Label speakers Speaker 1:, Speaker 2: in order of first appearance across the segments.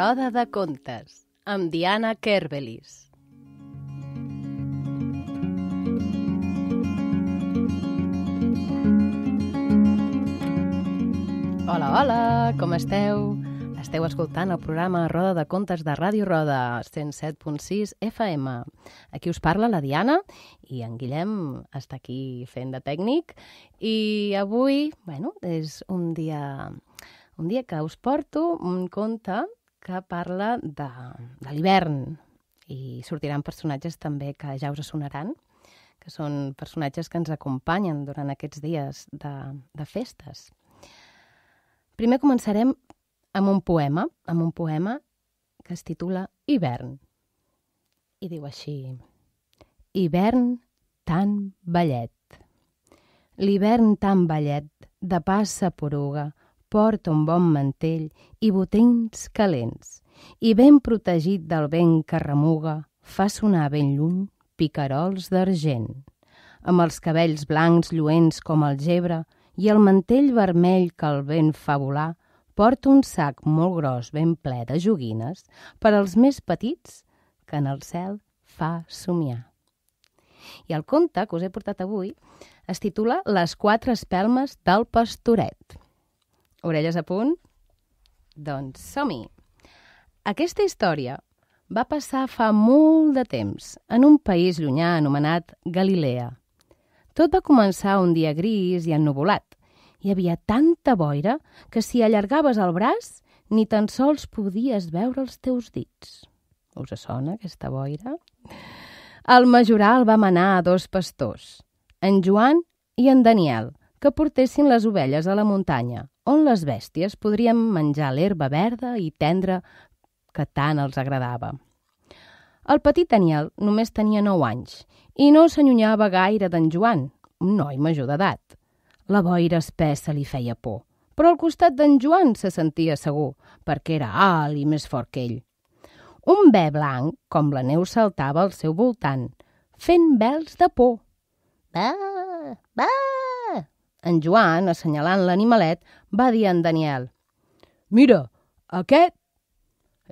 Speaker 1: Roda de contes amb Diana Kerbelis. Hola, hola, com esteu? Esteu escoltant el programa Roda de Contes de Ràdio Roda, 107.6 FM. Aquí us parla la Diana i en Guillem està aquí fent de tècnic i avui, bueno, és un dia, un dia que us porto un conte que parla de, de l'hivern i sortiran personatges també que ja us sonaran, que són personatges que ens acompanyen durant aquests dies de, de festes. Primer començarem amb un poema, amb un poema que es titula Hivern. I diu així... Hivern tan vellet. L'hivern tan vellet, de passa poruga, porta un bon mantell i botins calents, i ben protegit del vent que remuga, fa sonar ben lluny picarols d'argent. Amb els cabells blancs lluents com el gebre i el mantell vermell que el vent fa volar, porta un sac molt gros ben ple de joguines per als més petits que en el cel fa somiar. I el conte que us he portat avui es titula Les quatre espelmes del pastoret. Orelles a punt? Doncs som-hi! Aquesta història va passar fa molt de temps en un país llunyà anomenat Galilea. Tot va començar un dia gris i ennuvolat. Hi havia tanta boira que si allargaves el braç ni tan sols podies veure els teus dits. Us sona aquesta boira? El majoral va manar a dos pastors, en Joan i en Daniel, que portessin les ovelles a la muntanya, on les bèsties podrien menjar l'herba verda i tendra que tant els agradava. El petit Daniel només tenia 9 anys i no s'allunyava gaire d'en Joan, un noi major d'edat. La boira espessa li feia por, però al costat d'en Joan se sentia segur, perquè era alt i més fort que ell. Un bé blanc, com la neu, saltava al seu voltant, fent vels de por. Bah! Bah! En Joan, assenyalant l'animalet, va dir a en Daniel «Mira, aquest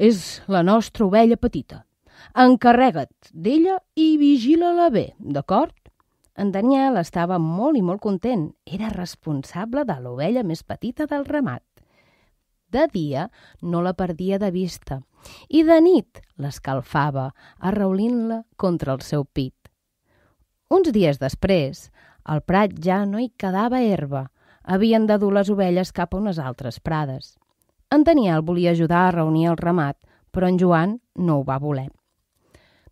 Speaker 1: és la nostra ovella petita. Encarrega't d'ella i vigila-la bé, d'acord?» En Daniel estava molt i molt content. Era responsable de l'ovella més petita del ramat. De dia no la perdia de vista i de nit l'escalfava, arraulint-la contra el seu pit. Uns dies després, al prat ja no hi quedava herba. Havien de dur les ovelles cap a unes altres prades. En Daniel volia ajudar a reunir el ramat, però en Joan no ho va voler.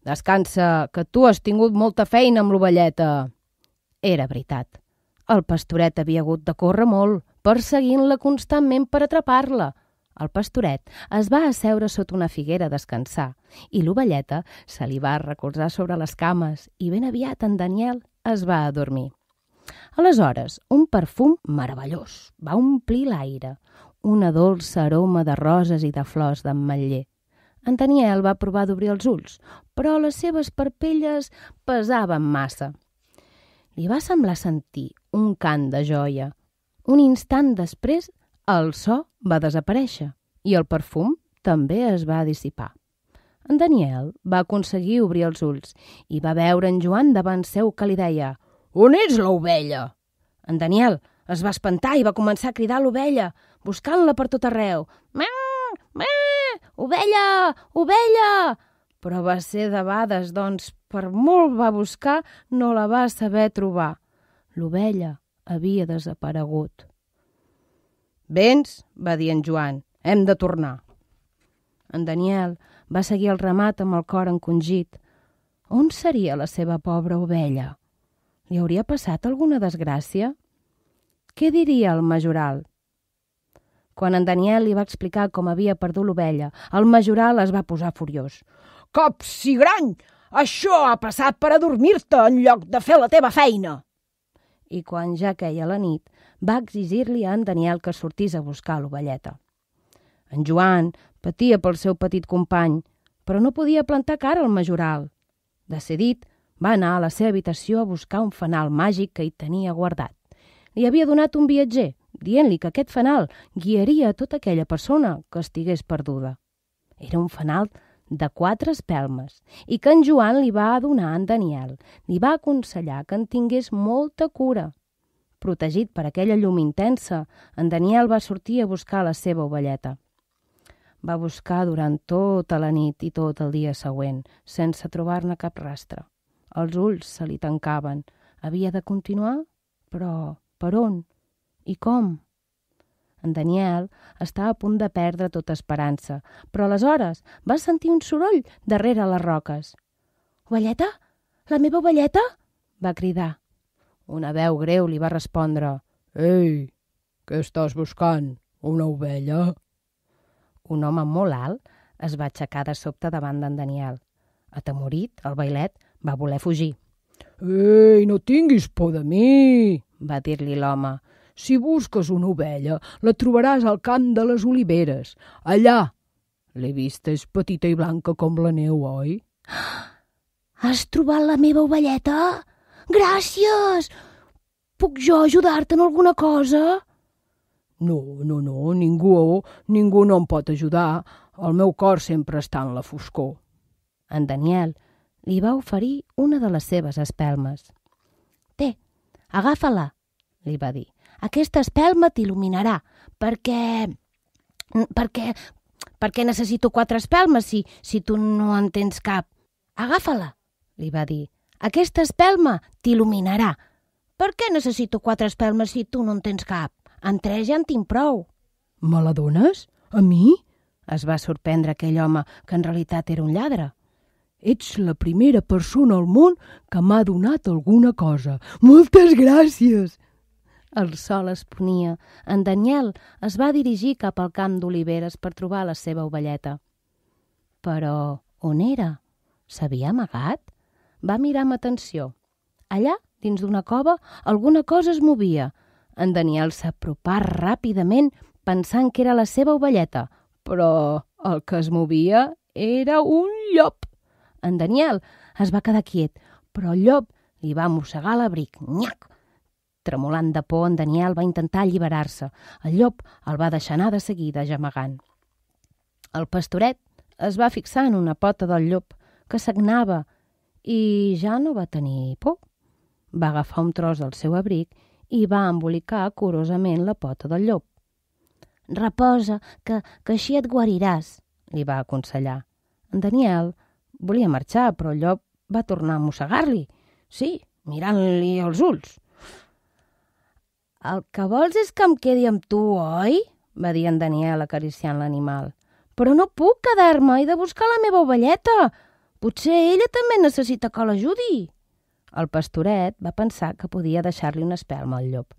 Speaker 1: Descansa, que tu has tingut molta feina amb l'ovelleta. Era veritat. El pastoret havia hagut de córrer molt, perseguint-la constantment per atrapar-la. El pastoret es va asseure sota una figuera a descansar i l'ovelleta se li va recolzar sobre les cames i ben aviat en Daniel es va adormir. Aleshores, un perfum meravellós va omplir l'aire, una dolça aroma de roses i de flors d'ametller. Daniel va provar d'obrir els ulls, però les seves parpelles pesaven massa. Li va semblar sentir un cant de joia. Un instant després, el so va desaparèixer i el perfum també es va dissipar. En Daniel va aconseguir obrir els ulls i va veure en Joan davant seu que li deia on és l'ovella? En Daniel es va espantar i va començar a cridar l'ovella, buscant-la per tot arreu. Mè, mè, ovella, ovella! Però va ser debades, doncs, per molt va buscar, no la va saber trobar. L'ovella havia desaparegut. «Vens», va dir en Joan, «hem de tornar». En Daniel va seguir el ramat amb el cor encongit. On seria la seva pobra ovella? Li hauria passat alguna desgràcia? Què diria el majoral? Quan en Daniel li va explicar com havia perdut l'ovella, el majoral es va posar furiós. Cop si gran! Això ha passat per adormir-te en lloc de fer la teva feina! I quan ja queia la nit, va exigir-li a en Daniel que sortís a buscar l'ovelleta. En Joan patia pel seu petit company, però no podia plantar cara al majoral. Decidit, va anar a la seva habitació a buscar un fanal màgic que hi tenia guardat. Li havia donat un viatger, dient-li que aquest fanal guiaria a tota aquella persona que estigués perduda. Era un fanal de quatre espelmes i que en Joan li va donar a en Daniel. Li va aconsellar que en tingués molta cura. Protegit per aquella llum intensa, en Daniel va sortir a buscar la seva ovelleta. Va buscar durant tota la nit i tot el dia següent, sense trobar-ne cap rastre. Els ulls se li tancaven. Havia de continuar, però per on? I com? En Daniel estava a punt de perdre tota esperança, però aleshores va sentir un soroll darrere les roques. «Ovelleta? La meva ovelleta?» va cridar. Una veu greu li va respondre. «Ei, què estàs buscant? Una ovella?» Un home molt alt es va aixecar de sobte davant d'en Daniel. Atemorit, el bailet va voler fugir. Ei, no tinguis por de mi, va dir-li l'home. Si busques una ovella, la trobaràs al camp de les oliveres. Allà. L'he vista, és petita i blanca com la neu, oi? Has trobat la meva ovelleta? Gràcies! Puc jo ajudar-te en alguna cosa? No, no, no, ningú, ningú no em pot ajudar. El meu cor sempre està en la foscor. En Daniel li va oferir una de les seves espelmes. Té, agafa-la, li va dir. Aquesta espelma t'il·luminarà, perquè... perquè... perquè necessito quatre espelmes si, si tu no en tens cap. Agafa-la, li va dir. Aquesta espelma t'il·luminarà. Per què necessito quatre espelmes si tu no en tens cap? En tres ja en tinc prou. Me la dones? A mi? Es va sorprendre aquell home, que en realitat era un lladre. Ets la primera persona al món que m'ha donat alguna cosa. Moltes gràcies! El sol es ponia. En Daniel es va dirigir cap al camp d'oliveres per trobar la seva ovelleta. Però on era? S'havia amagat? Va mirar amb atenció. Allà, dins d'una cova, alguna cosa es movia. En Daniel s'apropà ràpidament pensant que era la seva ovelleta, però el que es movia era un llop. En Daniel es va quedar quiet, però el llop li va mossegar l'abric. Nyac! Tremolant de por, en Daniel va intentar alliberar-se. El llop el va deixar anar de seguida, gemegant. El pastoret es va fixar en una pota del llop, que sagnava, i ja no va tenir por. Va agafar un tros del seu abric i va embolicar curosament la pota del llop. Reposa, que, que així et guariràs, li va aconsellar. En Daniel Volia marxar, però el llop va tornar a mossegar-li. Sí, mirant-li els ulls. El que vols és que em quedi amb tu, oi? va dir en Daniel acariciant l'animal. Però no puc quedar-me, he de buscar la meva ovelleta. Potser ella també necessita que l'ajudi. El pastoret va pensar que podia deixar-li una espelma al llop.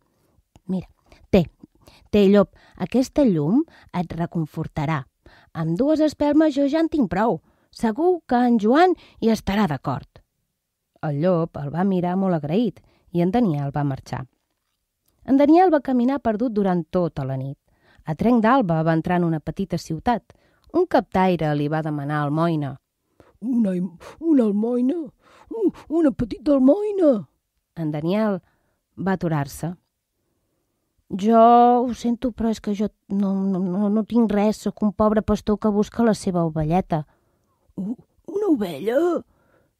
Speaker 1: Mira, té, té, llop, aquesta llum et reconfortarà. Amb dues espelmes jo ja en tinc prou. Segur que en Joan hi estarà d'acord. El llop el va mirar molt agraït i en Daniel va marxar. En Daniel va caminar perdut durant tota la nit. A trenc d'alba va entrar en una petita ciutat. Un captaire li va demanar almoina. Una, una almoina? Una petita almoina? En Daniel va aturar-se. Jo ho sento, però és que jo no, no, no, no tinc res, sóc un pobre pastor que busca la seva ovelleta. Una ovella?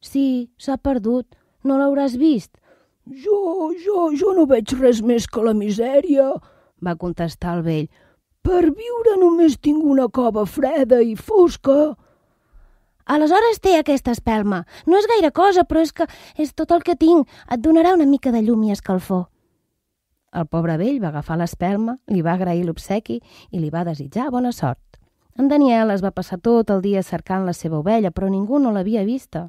Speaker 1: Sí, s'ha perdut. No l'hauràs vist? Jo, jo, jo no veig res més que la misèria, va contestar el vell. Per viure només tinc una cova freda i fosca. Aleshores té aquesta espelma. No és gaire cosa, però és que és tot el que tinc. Et donarà una mica de llum i escalfor. El pobre vell va agafar l'espelma, li va agrair l'obsequi i li va desitjar bona sort. En Daniel es va passar tot el dia cercant la seva ovella, però ningú no l'havia vista.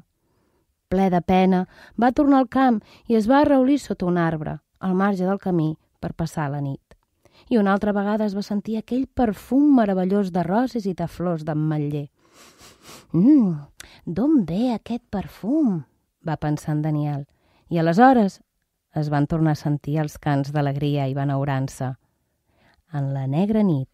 Speaker 1: Ple de pena, va tornar al camp i es va reulir sota un arbre, al marge del camí, per passar la nit. I una altra vegada es va sentir aquell perfum meravellós de roses i de flors d'emmetller. «Mmm, d'on ve aquest perfum?» va pensar en Daniel. I aleshores es van tornar a sentir els cants d'alegria i van aurant-se. En la negra nit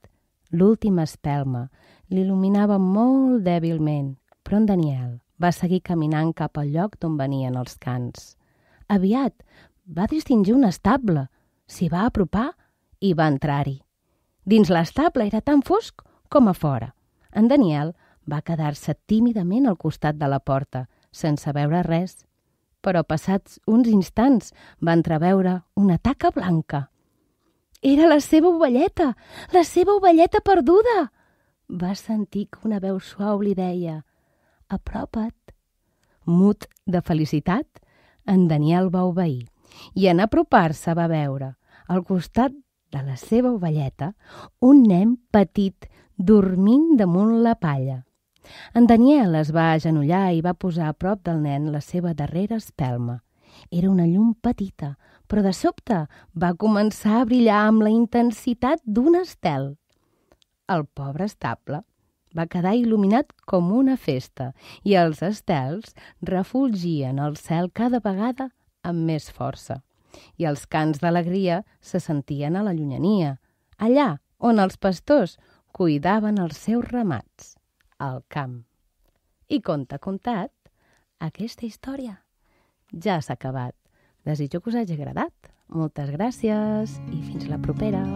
Speaker 1: l'última espelma, l'il·luminava molt dèbilment, però en Daniel va seguir caminant cap al lloc d'on venien els cants. Aviat va distingir un estable, s'hi va apropar i va entrar-hi. Dins l'estable era tan fosc com a fora. En Daniel va quedar-se tímidament al costat de la porta, sense veure res, però passats uns instants va entreveure una taca blanca era la seva ovelleta, la seva ovelleta perduda! Va sentir que una veu suau li deia «Apropa't!». Mut de felicitat, en Daniel va obeir i en apropar-se va veure, al costat de la seva ovelleta, un nen petit dormint damunt la palla. En Daniel es va agenollar i va posar a prop del nen la seva darrera espelma. Era una llum petita, però de sobte va començar a brillar amb la intensitat d'un estel. El pobre estable va quedar il·luminat com una festa i els estels refulgien el cel cada vegada amb més força. I els cants d'alegria se sentien a la llunyania, allà on els pastors cuidaven els seus ramats, al camp. I conta contat, aquesta història ja s'ha acabat. Desitjo que us hagi agradat. Moltes gràcies i fins la propera.